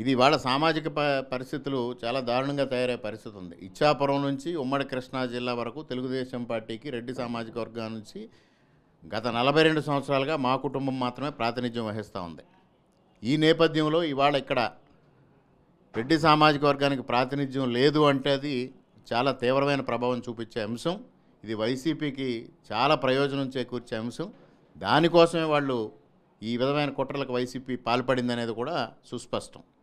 ఇది వాళ్ళ సామాజిక ప పరిస్థితులు చాలా దారుణంగా తయారయ్యే పరిస్థితి ఉంది ఇచ్చాపురం నుంచి ఉమ్మడి కృష్ణా జిల్లా వరకు తెలుగుదేశం పార్టీకి రెడ్డి సామాజిక వర్గం నుంచి గత నలభై రెండు సంవత్సరాలుగా మా కుటుంబం మాత్రమే ప్రాతినిధ్యం వహిస్తూ ఉంది ఈ నేపథ్యంలో ఇవాళ ఇక్కడ రెడ్డి సామాజిక వర్గానికి ప్రాతినిధ్యం లేదు అంటే అది చాలా తీవ్రమైన ప్రభావం చూపించే అంశం ఇది వైసీపీకి చాలా ప్రయోజనం చేకూర్చే అంశం దానికోసమే వాళ్ళు ఈ విధమైన కుట్రలకు వైసీపీ పాల్పడింది అనేది కూడా సుస్పష్టం